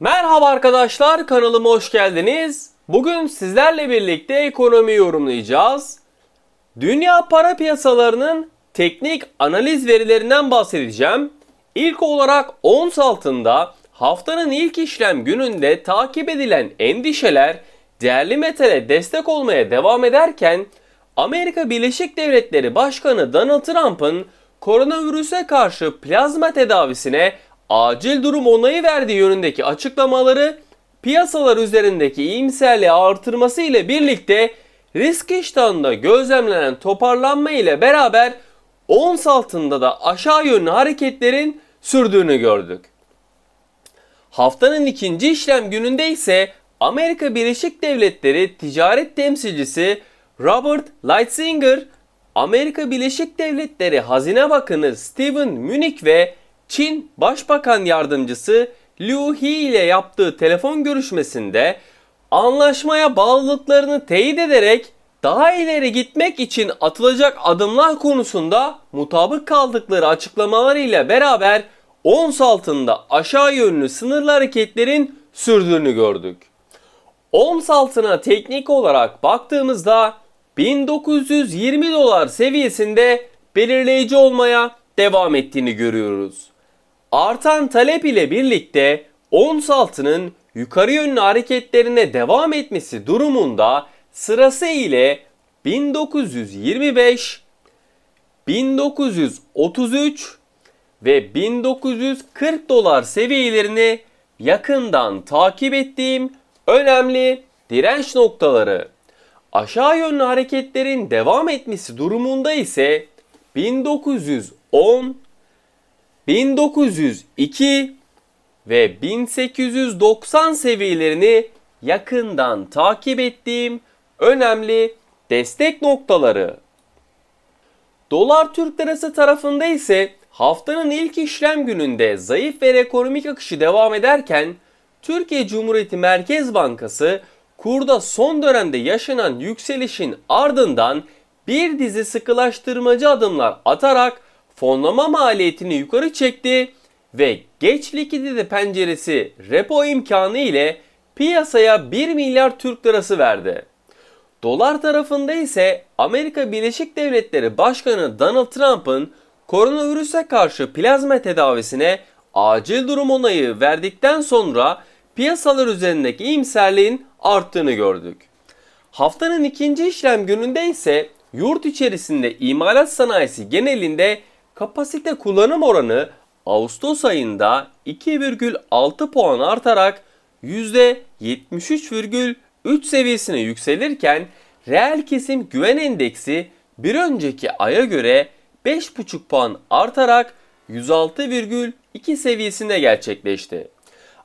Merhaba arkadaşlar kanalıma hoş geldiniz. Bugün sizlerle birlikte ekonomi yorumlayacağız. Dünya para piyasalarının teknik analiz verilerinden bahsedeceğim. İlk olarak ons altında haftanın ilk işlem gününde takip edilen endişeler değerli metale destek olmaya devam ederken Amerika Birleşik Devletleri Başkanı Donald Trump'ın koronavirüse karşı plazma tedavisine acil durum onayı verdiği yönündeki açıklamaları piyasalar üzerindeki iyimserliği artırması ile birlikte risk iştahında gözlemlenen toparlanma ile beraber ons altında da aşağı yönlü hareketlerin sürdüğünü gördük. Haftanın ikinci işlem gününde ise Amerika Birleşik Devletleri ticaret temsilcisi Robert Lighthizer, Amerika Birleşik Devletleri Hazine Bakanı Steven Munich ve Çin Başbakan Yardımcısı Liu He ile yaptığı telefon görüşmesinde anlaşmaya bağlılıklarını teyit ederek daha ileri gitmek için atılacak adımlar konusunda mutabık kaldıkları açıklamalarıyla beraber ons altında aşağı yönlü sınırlı hareketlerin sürdüğünü gördük. Ons altına teknik olarak baktığımızda 1920 dolar seviyesinde belirleyici olmaya devam ettiğini görüyoruz. Artan talep ile birlikte ons altının yukarı yönlü hareketlerine devam etmesi durumunda sırası ile 1925, 1933 ve 1940 dolar seviyelerini yakından takip ettiğim önemli direnç noktaları. Aşağı yönlü hareketlerin devam etmesi durumunda ise 1910 1902 ve 1890 seviyelerini yakından takip ettiğim önemli destek noktaları. Dolar Türk Lirası tarafında ise haftanın ilk işlem gününde zayıf ve ekonomik akışı devam ederken Türkiye Cumhuriyeti Merkez Bankası kurda son dönemde yaşanan yükselişin ardından bir dizi sıkılaştırmacı adımlar atarak fonlama maliyetini yukarı çekti ve geç likidite penceresi repo imkanı ile piyasaya 1 milyar Türk lirası verdi. Dolar tarafında ise Amerika Birleşik Devletleri Başkanı Donald Trump'ın koronavirüse karşı plazma tedavisine acil durum onayı verdikten sonra piyasalar üzerindeki iyimserliğin arttığını gördük. Haftanın ikinci işlem gününde ise yurt içerisinde imalat sanayisi genelinde Kapasite kullanım oranı Ağustos ayında 2,6 puan artarak %73,3 seviyesine yükselirken reel kesim güven endeksi bir önceki aya göre 5,5 puan artarak 106,2 seviyesinde gerçekleşti.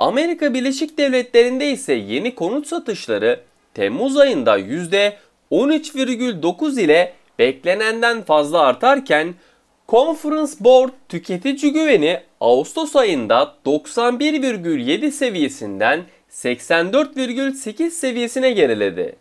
Amerika Birleşik Devletleri'nde ise yeni konut satışları Temmuz ayında %13,9 ile beklenenden fazla artarken Conference Board tüketici güveni Ağustos ayında 91,7 seviyesinden 84,8 seviyesine geriledi.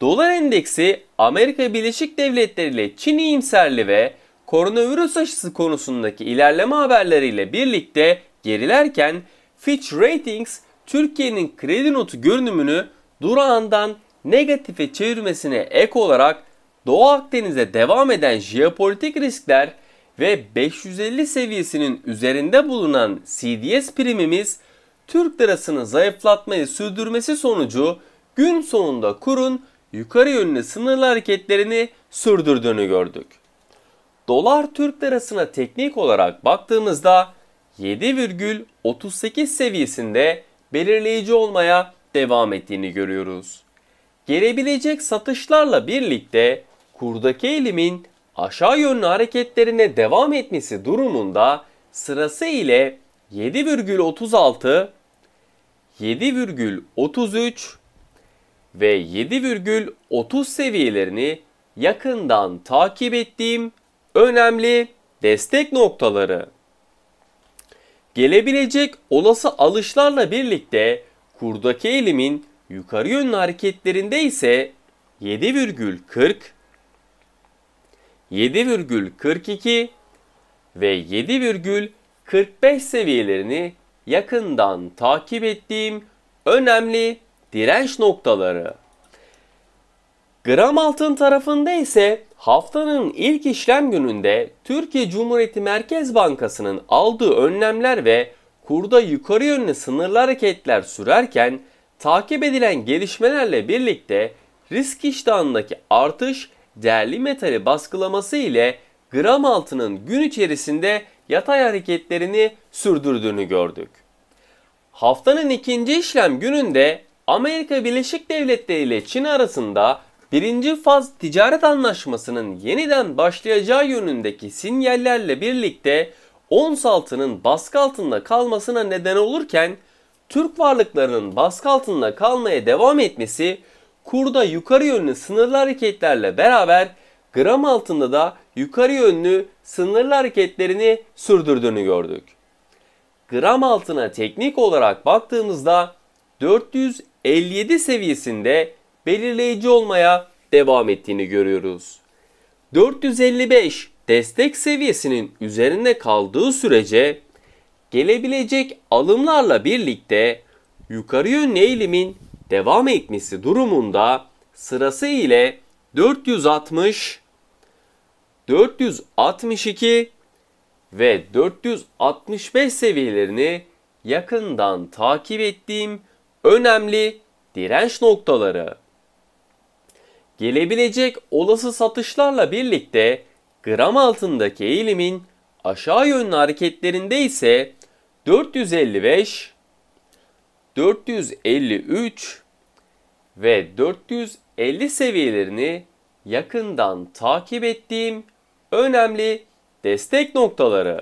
Dolar endeksi Amerika Birleşik Devletleri ile Çin iyimserli ve koronavirüs aşısı konusundaki ilerleme haberleriyle birlikte gerilerken Fitch Ratings Türkiye'nin kredi notu görünümünü durağından negatife çevirmesine ek olarak Doğu Akdeniz'e devam eden jeopolitik riskler ve 550 seviyesinin üzerinde bulunan CDS primimiz Türk lirasını zayıflatmayı sürdürmesi sonucu gün sonunda kurun yukarı yönlü sınırlı hareketlerini sürdürdüğünü gördük. Dolar Türk lirasına teknik olarak baktığımızda 7,38 seviyesinde belirleyici olmaya devam ettiğini görüyoruz. Gelebilecek satışlarla birlikte kurdaki eğilimin aşağı yönlü hareketlerine devam etmesi durumunda sırası ile 7,36, 7,33 ve 7,30 seviyelerini yakından takip ettiğim önemli destek noktaları. Gelebilecek olası alışlarla birlikte kurdaki elimin yukarı yönlü hareketlerinde ise 7,40 7,42 ve 7,45 seviyelerini yakından takip ettiğim önemli direnç noktaları. Gram altın tarafında ise haftanın ilk işlem gününde Türkiye Cumhuriyeti Merkez Bankası'nın aldığı önlemler ve kurda yukarı yönlü sınırlı hareketler sürerken takip edilen gelişmelerle birlikte risk iştahındaki artış değerli metali baskılaması ile gram altının gün içerisinde yatay hareketlerini sürdürdüğünü gördük. Haftanın ikinci işlem gününde Amerika Birleşik Devletleri ile Çin arasında birinci faz ticaret anlaşmasının yeniden başlayacağı yönündeki sinyallerle birlikte ons altının baskı altında kalmasına neden olurken Türk varlıklarının baskı altında kalmaya devam etmesi kurda yukarı yönlü sınırlı hareketlerle beraber gram altında da yukarı yönlü sınırlı hareketlerini sürdürdüğünü gördük. Gram altına teknik olarak baktığımızda 457 seviyesinde belirleyici olmaya devam ettiğini görüyoruz. 455 destek seviyesinin üzerinde kaldığı sürece gelebilecek alımlarla birlikte yukarı yönlü eğilimin devam etmesi durumunda sırası ile 460 462 ve 465 seviyelerini yakından takip ettiğim önemli direnç noktaları. Gelebilecek olası satışlarla birlikte gram altındaki eğilimin aşağı yönlü hareketlerinde ise 455 453 ve 450 seviyelerini yakından takip ettiğim önemli destek noktaları.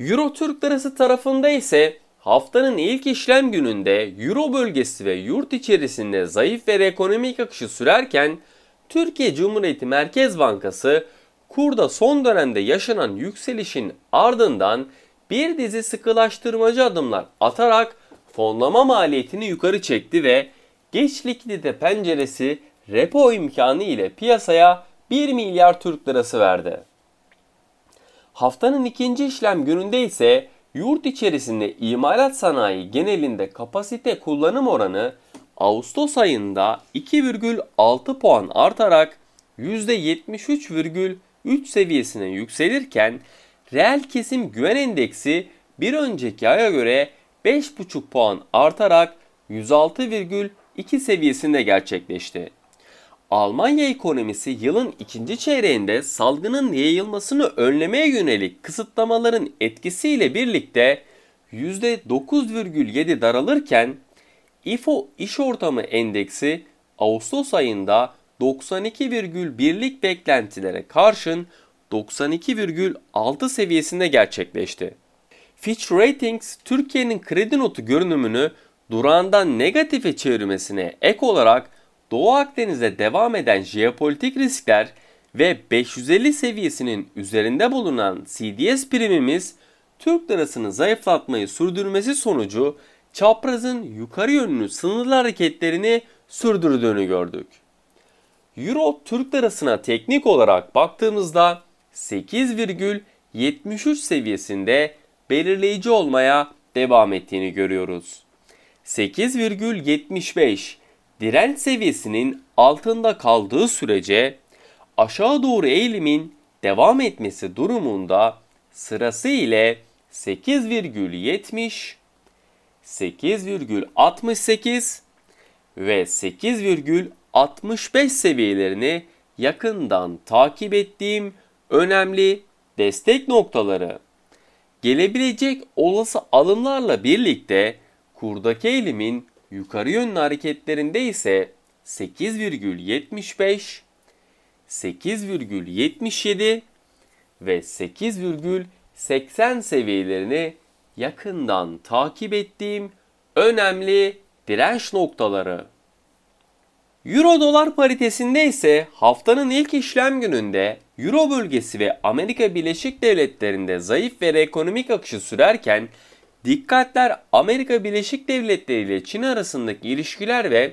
Euro Türk Lirası tarafında ise haftanın ilk işlem gününde Euro bölgesi ve yurt içerisinde zayıf ve ekonomik akışı sürerken Türkiye Cumhuriyeti Merkez Bankası kurda son dönemde yaşanan yükselişin ardından bir dizi sıkılaştırmacı adımlar atarak fonlama maliyetini yukarı çekti ve geçlikli de penceresi repo imkanı ile piyasaya 1 milyar Türk lirası verdi. Haftanın ikinci işlem gününde ise yurt içerisinde imalat sanayi genelinde kapasite kullanım oranı Ağustos ayında 2,6 puan artarak %73,3 seviyesine yükselirken reel kesim güven endeksi bir önceki aya göre 5,5 puan artarak 106,2 seviyesinde gerçekleşti. Almanya ekonomisi yılın ikinci çeyreğinde salgının yayılmasını önlemeye yönelik kısıtlamaların etkisiyle birlikte %9,7 daralırken IFO İş Ortamı Endeksi Ağustos ayında 92,1'lik beklentilere karşın 92,6 seviyesinde gerçekleşti. Fitch Ratings Türkiye'nin kredi notu görünümünü durağından negatife çevirmesine ek olarak Doğu Akdeniz'de devam eden jeopolitik riskler ve 550 seviyesinin üzerinde bulunan CDS primimiz Türk lirasını zayıflatmayı sürdürmesi sonucu çaprazın yukarı yönlü sınırlı hareketlerini sürdürdüğünü gördük. Euro Türk lirasına teknik olarak baktığımızda 8,73 seviyesinde belirleyici olmaya devam ettiğini görüyoruz. 8,75 direnç seviyesinin altında kaldığı sürece aşağı doğru eğilimin devam etmesi durumunda sırası ile 8,70, 8,68 ve 8,65 seviyelerini yakından takip ettiğim önemli destek noktaları. Gelebilecek olası alımlarla birlikte kurdaki eğilimin yukarı yönlü hareketlerinde ise 8,75, 8,77 ve 8,80 seviyelerini yakından takip ettiğim önemli direnç noktaları. Euro dolar paritesinde ise haftanın ilk işlem gününde Euro bölgesi ve Amerika Birleşik Devletleri'nde zayıf ve ekonomik akışı sürerken dikkatler Amerika Birleşik Devletleri ile Çin arasındaki ilişkiler ve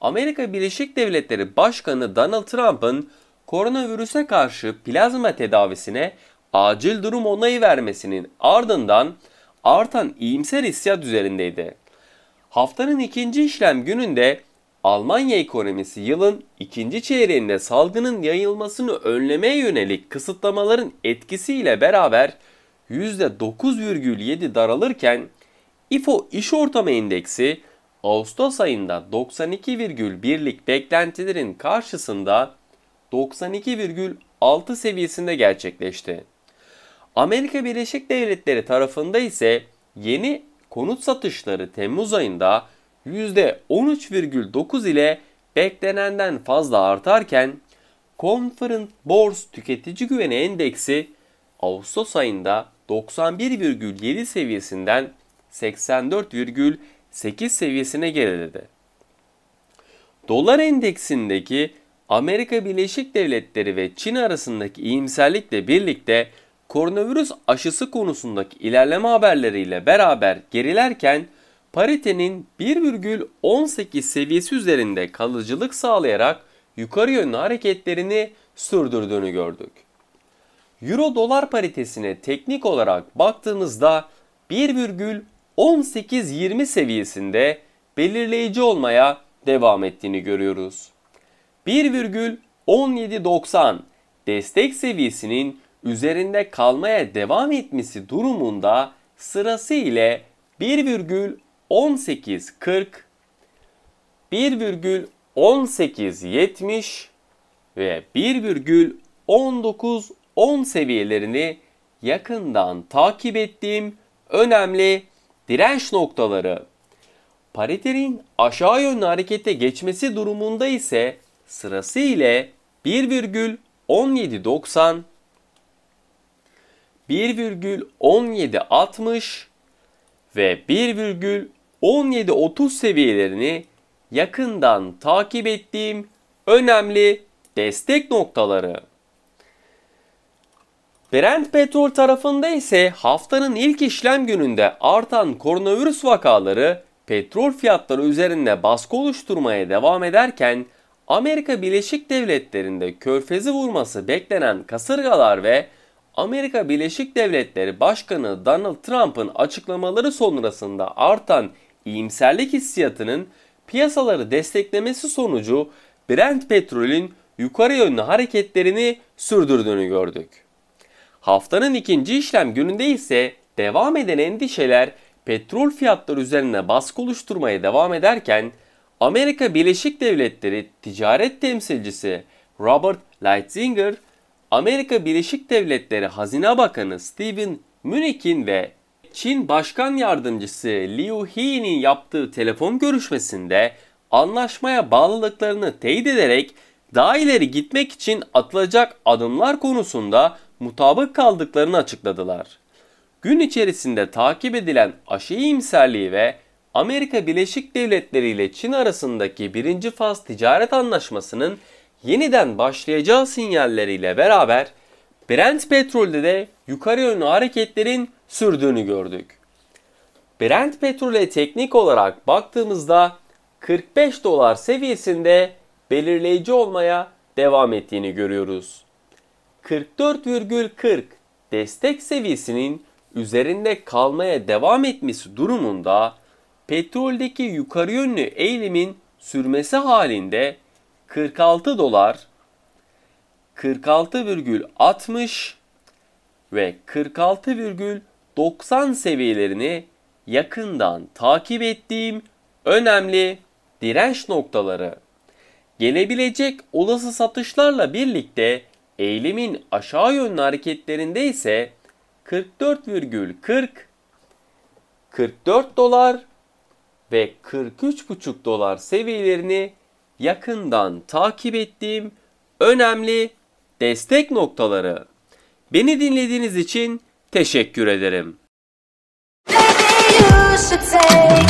Amerika Birleşik Devletleri Başkanı Donald Trump'ın koronavirüse karşı plazma tedavisine acil durum onayı vermesinin ardından artan iyimser hissiyat üzerindeydi. Haftanın ikinci işlem gününde Almanya ekonomisi yılın ikinci çeyreğinde salgının yayılmasını önlemeye yönelik kısıtlamaların etkisiyle beraber %9,7 daralırken İFO İş Ortamı Endeksi Ağustos ayında 92,1'lik beklentilerin karşısında 92,6 seviyesinde gerçekleşti. Amerika Birleşik Devletleri tarafında ise yeni konut satışları Temmuz ayında %13,9 ile beklenenden fazla artarken Conference Boards Tüketici Güveni Endeksi Ağustos ayında 91,7 seviyesinden 84,8 seviyesine geriledi. Dolar endeksindeki Amerika Birleşik Devletleri ve Çin arasındaki iyimserlikle birlikte koronavirüs aşısı konusundaki ilerleme haberleriyle beraber gerilerken paritenin 1,18 seviyesi üzerinde kalıcılık sağlayarak yukarı yönlü hareketlerini sürdürdüğünü gördük. Euro dolar paritesine teknik olarak baktığımızda 1,1820 seviyesinde belirleyici olmaya devam ettiğini görüyoruz. 1,1790 destek seviyesinin üzerinde kalmaya devam etmesi durumunda sırası ile 1840 1,1870 ve 1,1910 seviyelerini yakından takip ettiğim önemli direnç noktaları. Paritenin aşağı yönlü harekete geçmesi durumunda ise sırası ile 1,1790 1,1760 ve 1,17 17-30 seviyelerini yakından takip ettiğim önemli destek noktaları. Brent petrol tarafında ise haftanın ilk işlem gününde artan koronavirüs vakaları petrol fiyatları üzerinde baskı oluşturmaya devam ederken Amerika Birleşik Devletleri'nde körfezi vurması beklenen kasırgalar ve Amerika Birleşik Devletleri Başkanı Donald Trump'ın açıklamaları sonrasında artan iyimserlik hissiyatının piyasaları desteklemesi sonucu Brent petrolün yukarı yönlü hareketlerini sürdürdüğünü gördük. Haftanın ikinci işlem gününde ise devam eden endişeler petrol fiyatları üzerine baskı oluşturmaya devam ederken Amerika Birleşik Devletleri ticaret temsilcisi Robert Lightzinger, Amerika Birleşik Devletleri Hazine Bakanı Steven Mnuchin ve Çin Başkan Yardımcısı Liu He'nin yaptığı telefon görüşmesinde anlaşmaya bağlılıklarını teyit ederek daha ileri gitmek için atılacak adımlar konusunda mutabık kaldıklarını açıkladılar. Gün içerisinde takip edilen aşıyı imserliği ve Amerika Birleşik Devletleri ile Çin arasındaki birinci faz ticaret anlaşmasının yeniden başlayacağı sinyalleriyle beraber Brent petrolde de yukarı yönlü hareketlerin sürdüğünü gördük. Brent petrole teknik olarak baktığımızda 45 dolar seviyesinde belirleyici olmaya devam ettiğini görüyoruz. 44,40 destek seviyesinin üzerinde kalmaya devam etmesi durumunda petroldeki yukarı yönlü eğilimin sürmesi halinde 46 dolar 46,60 ve 46,90 seviyelerini yakından takip ettiğim önemli direnç noktaları. Gelebilecek olası satışlarla birlikte eğilimin aşağı yönlü hareketlerinde ise 44,40 44 dolar ve 43,5 dolar seviyelerini yakından takip ettiğim önemli destek noktaları. Beni dinlediğiniz için teşekkür ederim. Baby,